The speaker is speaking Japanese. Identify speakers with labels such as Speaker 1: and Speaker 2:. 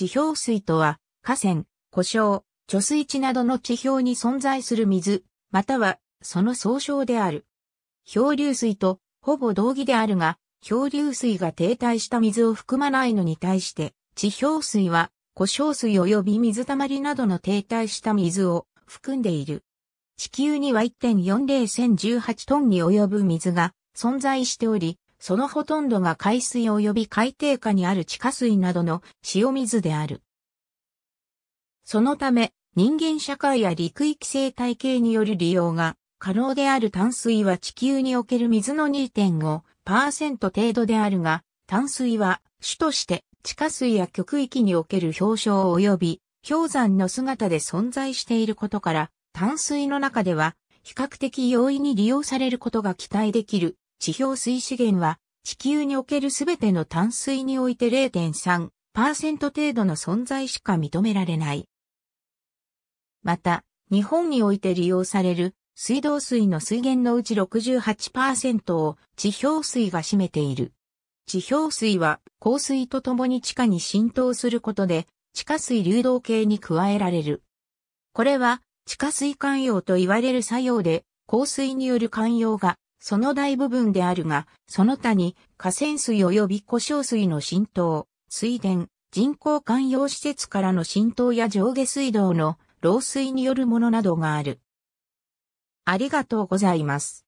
Speaker 1: 地表水とは、河川、湖沼、貯水池などの地表に存在する水、または、その総称である。漂流水と、ほぼ同義であるが、漂流水が停滞した水を含まないのに対して、地表水は、湖沼水及び水たまりなどの停滞した水を含んでいる。地球には1.4018トンに及ぶ水が存在しており、そのほとんどが海水及び海底下にある地下水などの塩水である。そのため、人間社会や陸域生態系による利用が可能である淡水は地球における水の2.5%程度であるが、淡水は主として地下水や極域における氷床及び氷山の姿で存在していることから、淡水の中では比較的容易に利用されることが期待できる地表水資源は地球におけるすべての淡水において0.3%程度の存在しか認められない。また、日本において利用される水道水の水源のうち68%を地表水が占めている。地表水は降水とともに地下に浸透することで地下水流動系に加えられる。これは地下水環用と言われる作用で降水による環用がその大部分であるが、その他に河川水及び湖沼水の浸透、水田、人工観葉施設からの浸透や上下水道の漏水によるものなどがある。ありがとうございます。